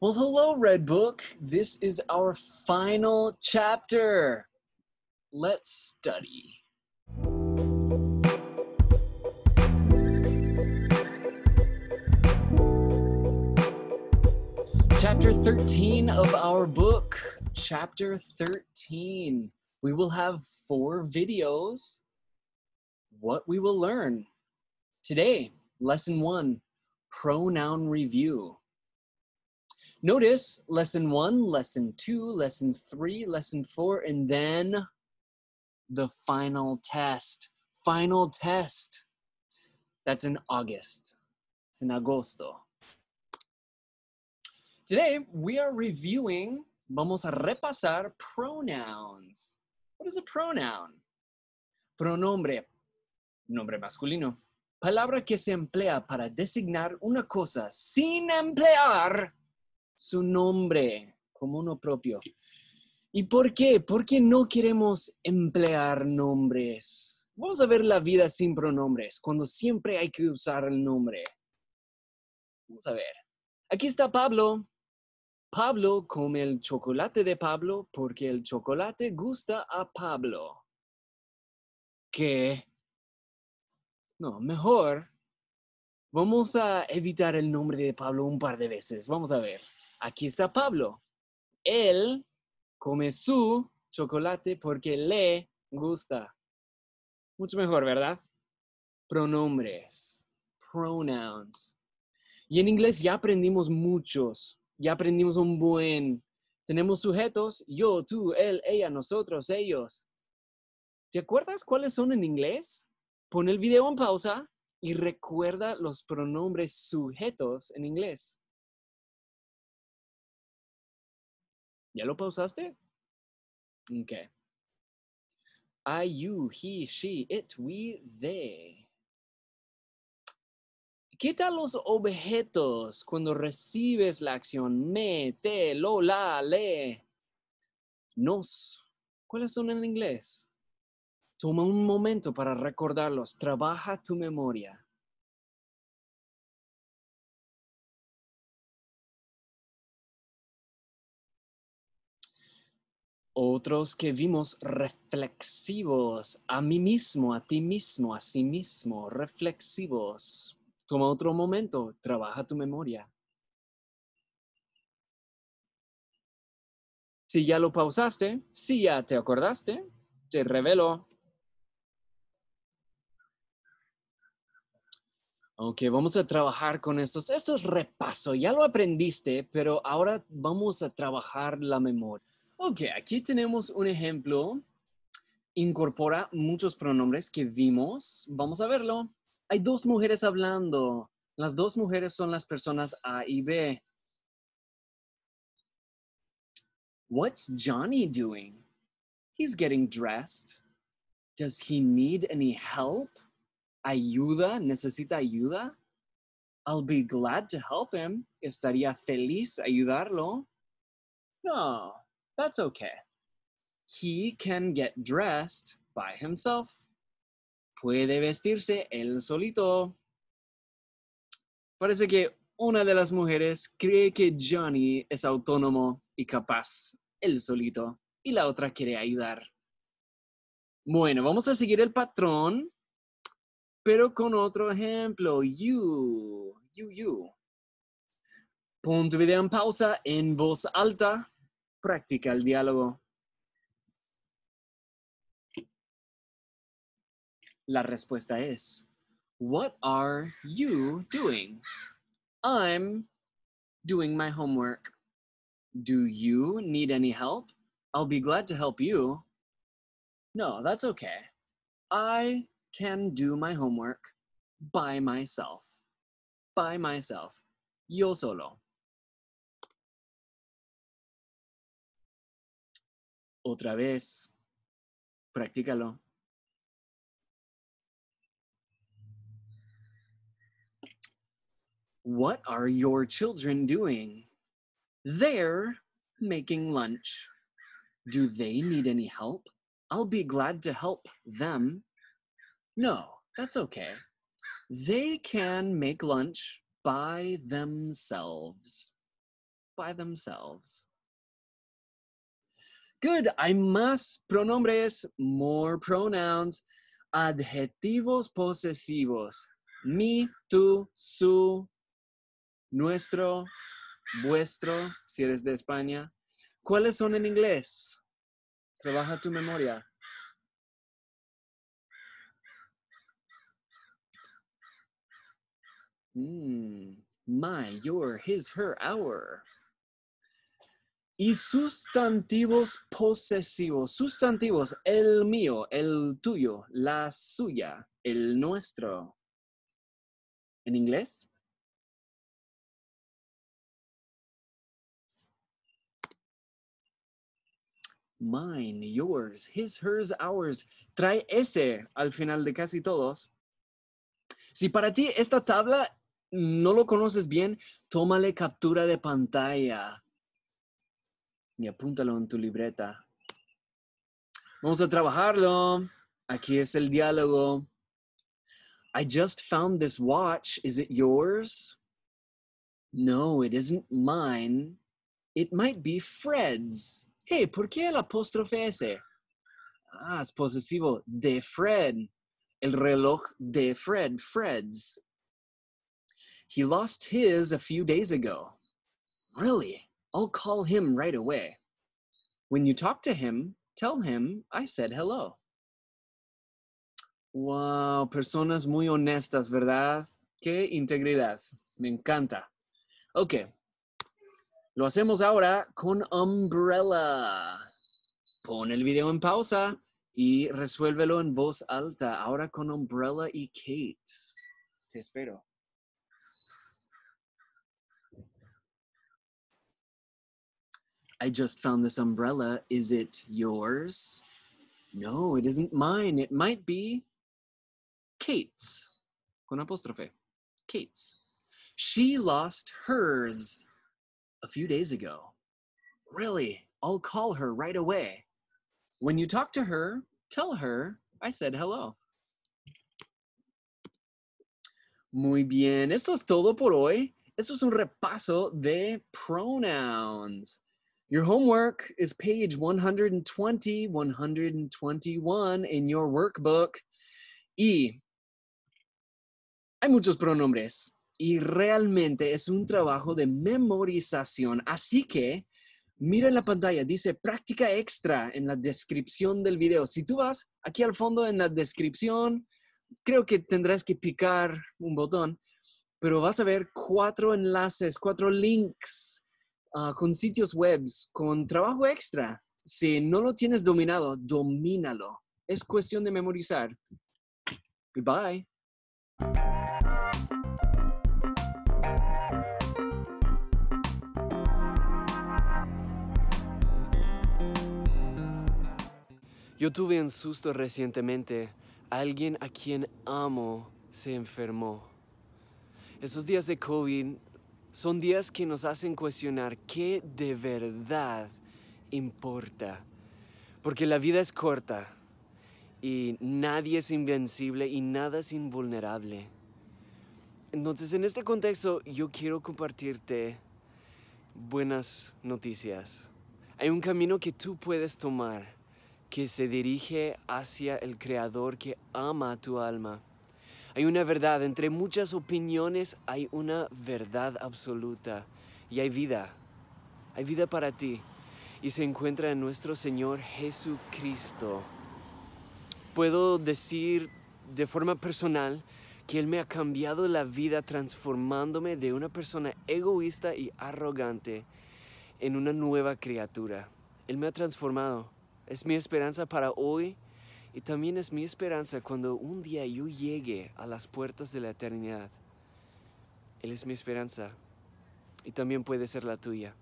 Well, hello, Red Book. This is our final chapter. Let's study. Chapter 13 of our book. Chapter 13. We will have four videos. What we will learn. Today, lesson one pronoun review. Notice lesson one, lesson two, lesson three, lesson four, and then the final test. Final test. That's in August. It's in agosto. Today, we are reviewing, vamos a repasar pronouns. What is a pronoun? Pronombre, nombre masculino. Palabra que se emplea para designar una cosa sin emplear su nombre como uno propio. ¿Y por qué? ¿Por qué no queremos emplear nombres. Vamos a ver la vida sin pronombres, cuando siempre hay que usar el nombre. Vamos a ver. Aquí está Pablo. Pablo come el chocolate de Pablo porque el chocolate gusta a Pablo. ¿Qué? no, mejor, vamos a evitar el nombre de Pablo un par de veces. Vamos a ver. Aquí está Pablo. Él come su chocolate porque le gusta. Mucho mejor, ¿verdad? Pronombres, pronouns. Y en inglés ya aprendimos muchos, ya aprendimos un buen. Tenemos sujetos, yo, tú, él, ella, nosotros, ellos. ¿Te acuerdas cuáles son en inglés? Pon el video en pausa y recuerda los pronombres sujetos en inglés. ¿Ya lo pausaste? Ok. I, you, he, she, it, we, they. tal los objetos cuando recibes la acción me, te, lo, la, le. Nos. ¿Cuáles son en inglés? Toma un momento para recordarlos. Trabaja tu memoria. Otros que vimos reflexivos a mí mismo, a ti mismo, a sí mismo, reflexivos. Toma otro momento, trabaja tu memoria. Si ya lo pausaste, si ya te acordaste, te revelo. Ok, vamos a trabajar con estos. Esto es repaso, ya lo aprendiste, pero ahora vamos a trabajar la memoria. Ok, aquí tenemos un ejemplo. Incorpora muchos pronombres que vimos. Vamos a verlo. Hay dos mujeres hablando. Las dos mujeres son las personas A y B. What's Johnny doing? He's getting dressed. Does he need any help? Ayuda? Necesita ayuda? I'll be glad to help him. Estaría feliz ayudarlo. No, That's okay. He can get dressed by himself. Puede vestirse él solito. Parece que una de las mujeres cree que Johnny es autónomo y capaz él solito y la otra quiere ayudar. Bueno, vamos a seguir el patrón, pero con otro ejemplo. You, you, you. Punto. video en pausa en voz alta Practica el diálogo. La respuesta es, what are you doing? I'm doing my homework. Do you need any help? I'll be glad to help you. No, that's okay. I can do my homework by myself. By myself. Yo solo. otra vez. Practícalo. What are your children doing? They're making lunch. Do they need any help? I'll be glad to help them. No, that's okay. They can make lunch by themselves. By themselves. Good. Hay más pronombres, more pronouns. Adjetivos posesivos. Mi, tú, su, nuestro, vuestro, si eres de España. ¿Cuáles son en inglés? Trabaja tu memoria. Mm, my, your, his, her, our. Y sustantivos posesivos. Sustantivos, el mío, el tuyo, la suya, el nuestro. ¿En inglés? Mine, yours, his, hers, ours. Trae ese al final de casi todos. Si para ti esta tabla no lo conoces bien, tómale captura de pantalla y apúntalo en tu libreta. Vamos a trabajarlo. Aquí es el diálogo. I just found this watch. Is it yours? No, it isn't mine. It might be Fred's. Hey, ¿por qué el apóstrofe ese? Ah, es posesivo. De Fred. El reloj de Fred. Fred's. He lost his a few days ago. Really? I'll call him right away. When you talk to him, tell him I said hello. Wow, personas muy honestas, ¿verdad? Qué integridad. Me encanta. Ok. Lo hacemos ahora con umbrella. Pon el video en pausa y resuélvelo en voz alta. Ahora con umbrella y Kate. Te espero. I just found this umbrella. Is it yours? No, it isn't mine. It might be Kate's. Con apostrophe. Kate's. She lost hers a few days ago. Really? I'll call her right away. When you talk to her, tell her I said hello. Muy bien, esto es todo por hoy. Esto es un repaso de pronouns. Your homework is page 120, 121 in your workbook. Y hay muchos pronombres y realmente es un trabajo de memorización. Así que mira en la pantalla, dice práctica extra en la descripción del video. Si tú vas aquí al fondo en la descripción, creo que tendrás que picar un botón, pero vas a ver cuatro enlaces, cuatro links Ah, con sitios webs, con trabajo extra. Si no lo tienes dominado, domínalo. Es cuestión de memorizar. Goodbye. Yo tuve un susto recientemente. Alguien a quien amo se enfermó. Esos días de COVID son días que nos hacen cuestionar qué de verdad importa. Porque la vida es corta y nadie es invencible y nada es invulnerable. Entonces, en este contexto, yo quiero compartirte buenas noticias. Hay un camino que tú puedes tomar que se dirige hacia el Creador que ama tu alma. Hay una verdad, entre muchas opiniones hay una verdad absoluta y hay vida. Hay vida para ti y se encuentra en nuestro Señor Jesucristo. Puedo decir de forma personal que Él me ha cambiado la vida transformándome de una persona egoísta y arrogante en una nueva criatura. Él me ha transformado. Es mi esperanza para hoy y también es mi esperanza cuando un día yo llegue a las puertas de la eternidad. Él es mi esperanza y también puede ser la tuya.